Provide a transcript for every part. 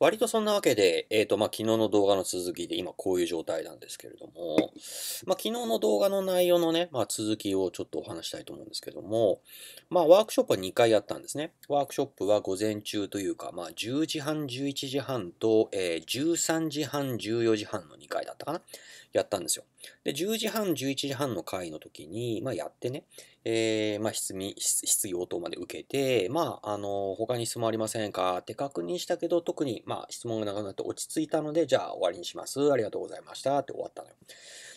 割とそんなわけで、えっ、ー、と、まあ、昨日の動画の続きで、今こういう状態なんですけれども、まあ、昨日の動画の内容のね、まあ、続きをちょっとお話したいと思うんですけども、まあ、ワークショップは2回やったんですね。ワークショップは午前中というか、まあ、10時半、11時半と、えー、13時半、14時半の2回だったかなやったんですよ。で、10時半、11時半の回の時に、まあ、やってね、えー、まあ、質疑、質疑応答まで受けて、まあ、あの、他に質問ありませんかって確認したけど、特に、まあ、質問がなくなって落ち着いたので、じゃあ終わりにします。ありがとうございました。って終わったのよ。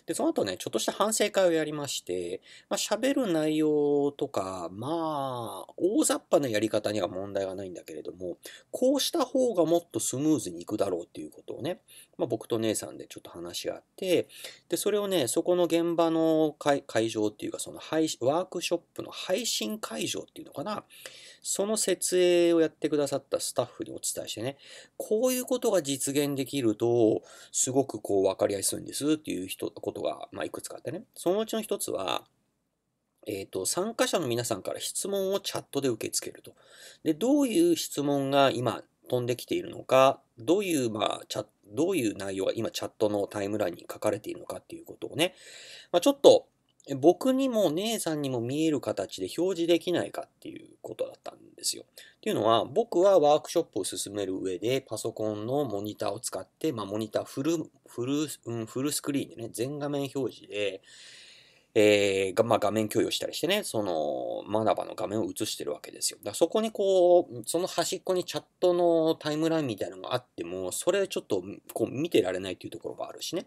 で、その後ね、ちょっとした反省会をやりまして、まあ、喋る内容とか、まあ、大雑把なやり方には問題がないんだけれども、こうした方がもっとスムーズにいくだろうっていうことをね、まあ、僕と姉さんでちょっと話し合って、で、それをね、そこの現場の会会場っていうか、その配ワーククショップの配信会場っていうのかな。その設営をやってくださったスタッフにお伝えしてね、こういうことが実現できると、すごくこう分かりやすいんですっていうことが、まあ、いくつかあってね。そのうちの一つは、えっ、ー、と、参加者の皆さんから質問をチャットで受け付けると。で、どういう質問が今飛んできているのか、どういう、まあ、チャどういう内容が今チャットのタイムラインに書かれているのかっていうことをね、まあ、ちょっと僕にも姉さんにも見える形で表示できないかっていうことだったんですよ。っていうのは、僕はワークショップを進める上で、パソコンのモニターを使って、まあ、モニターフル、フル、うん、フルスクリーンでね、全画面表示で、えー、まあ、画面共有したりしてね、その、マナバの画面を映してるわけですよ。だそこにこう、その端っこにチャットのタイムラインみたいなのがあっても、それちょっとこう見てられないっていうところがあるしね。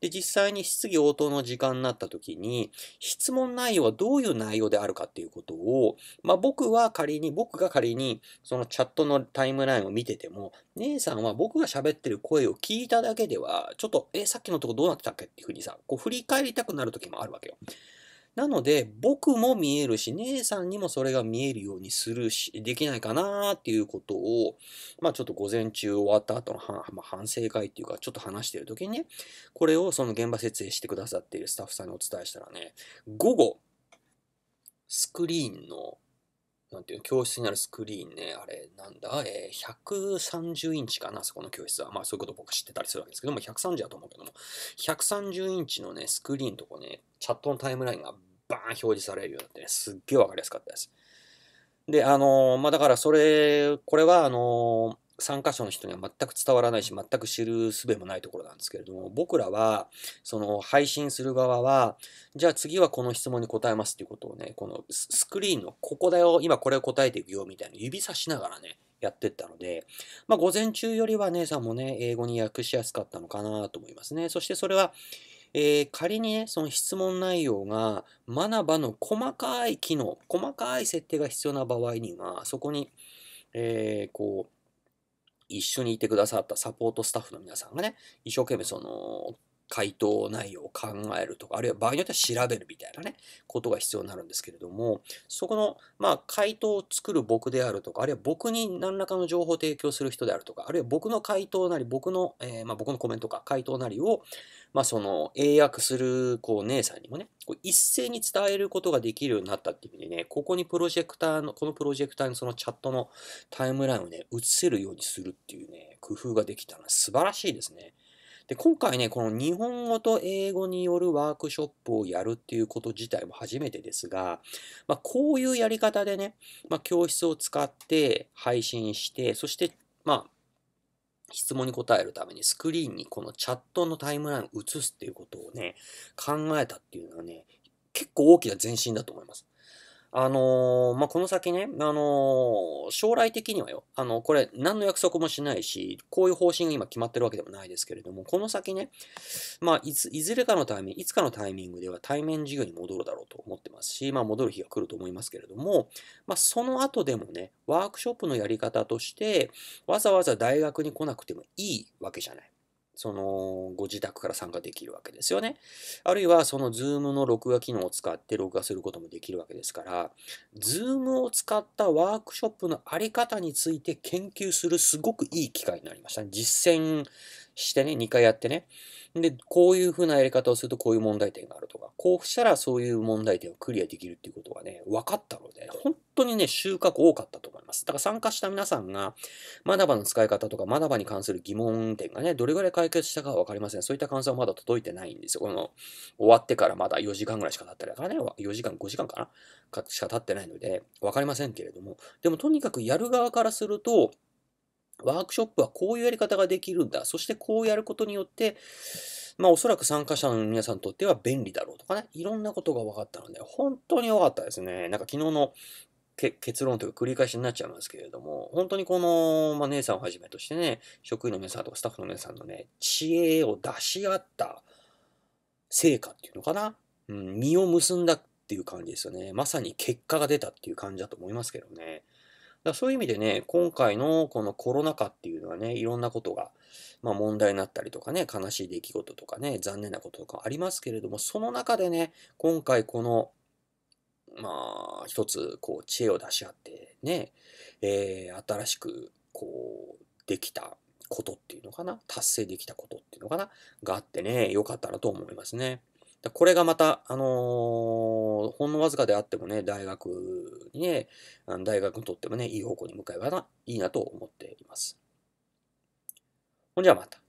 で、実際に質疑応答の時間になった時に、質問内容はどういう内容であるかっていうことを、まあ、僕は仮に、僕が仮に、そのチャットのタイムラインを見てても、姉さんは僕が喋ってる声を聞いただけでは、ちょっと、え、さっきのとこどうなってたっけっていうふうにさ、こう振り返りたくなる時もあるわけよ。なので、僕も見えるし、姉さんにもそれが見えるようにするし、できないかなっていうことを、まあちょっと午前中終わった後の、まあ、反省会っていうか、ちょっと話してる時にね、これをその現場設営してくださっているスタッフさんにお伝えしたらね、午後、スクリーンのなんていう教室にあるスクリーンね、あれ、なんだ、えー、130インチかな、そこの教室は。まあ、そういうこと僕知ってたりするわけですけども、130だと思うけども、130インチのね、スクリーンとこね、チャットのタイムラインがバーン表示されるようになってね、すっげえわかりやすかったです。で、あのー、まあ、だからそれ、これは、あのー参加者の人には全く伝わらないし、全く知る術もないところなんですけれども、僕らは、その配信する側は、じゃあ次はこの質問に答えますっていうことをね、このスクリーンのここだよ、今これを答えていくよみたいな指さしながらね、やってったので、まあ午前中よりは姉さんもね、英語に訳しやすかったのかなと思いますね。そしてそれは、えー、仮にね、その質問内容が、マナバの細かい機能、細かい設定が必要な場合には、そこに、えー、こう、一緒にいてくださったサポートスタッフの皆さんがね、一生懸命その、回答内容を考えるとか、あるいは場合によっては調べるみたいなね、ことが必要になるんですけれども、そこの、まあ、回答を作る僕であるとか、あるいは僕に何らかの情報を提供する人であるとか、あるいは僕の回答なり、僕の、えー、まあ、僕のコメントか、回答なりを、まあ、その、英訳する、こう、姉さんにもね、こう一斉に伝えることができるようになったっていう意味でね、ここにプロジェクターの、このプロジェクターにそのチャットのタイムラインをね、映せるようにするっていうね、工夫ができたのは素晴らしいですね。で、今回ね、この日本語と英語によるワークショップをやるっていうこと自体も初めてですが、まあ、こういうやり方でね、まあ、教室を使って配信して、そして、まあ、質問に答えるためにスクリーンにこのチャットのタイムラインを移すっていうことをね、考えたっていうのはね、結構大きな前進だと思います。あのー、まあ、この先ね、あのー、将来的にはよ、あの、これ、何の約束もしないし、こういう方針が今決まってるわけでもないですけれども、この先ね、まあ、いず、いずれかのタイミング、いつかのタイミングでは対面授業に戻るだろうと思ってますし、まあ、戻る日が来ると思いますけれども、まあ、その後でもね、ワークショップのやり方として、わざわざ大学に来なくてもいいわけじゃない。その、ご自宅から参加できるわけですよね。あるいは、その Zoom の録画機能を使って録画することもできるわけですから、Zoom を使ったワークショップのあり方について研究するすごくいい機会になりました。実践してね、2回やってね。で、こういうふうなやり方をするとこういう問題点があるとか、こうしたらそういう問題点をクリアできるっていうことがね、分かったので、本当にね、収穫多かった。ます。だから参加した皆さんが、マナバの使い方とか、マナバに関する疑問点がね、どれぐらい解決したかはわかりません。そういった感想はまだ届いてないんですよ。この、終わってからまだ4時間ぐらいしか経ってないからね、4時間、5時間かなしか経ってないので、わかりませんけれども、でもとにかくやる側からすると、ワークショップはこういうやり方ができるんだ。そしてこうやることによって、まあおそらく参加者の皆さんにとっては便利だろうとかね、いろんなことが分かったので、本当に良かったですね。なんか昨日の結論というか繰り返しになっちゃいますけれども、本当にこの、まあ、姉さんをはじめとしてね、職員の皆さんとかスタッフの皆さんのね、知恵を出し合った成果っていうのかな。うん、実を結んだっていう感じですよね。まさに結果が出たっていう感じだと思いますけどね。だそういう意味でね、今回のこのコロナ禍っていうのはね、いろんなことが、まあ、問題になったりとかね、悲しい出来事とかね、残念なこととかありますけれども、その中でね、今回このまあ、一つ、こう、知恵を出し合ってね、えー、新しく、こう、できたことっていうのかな、達成できたことっていうのかな、があってね、良かったなと思いますね。これがまた、あのー、ほんのわずかであってもね、大学にね、大学にとってもね、いい方向に向かえばな、いいなと思っています。ほんじゃまた。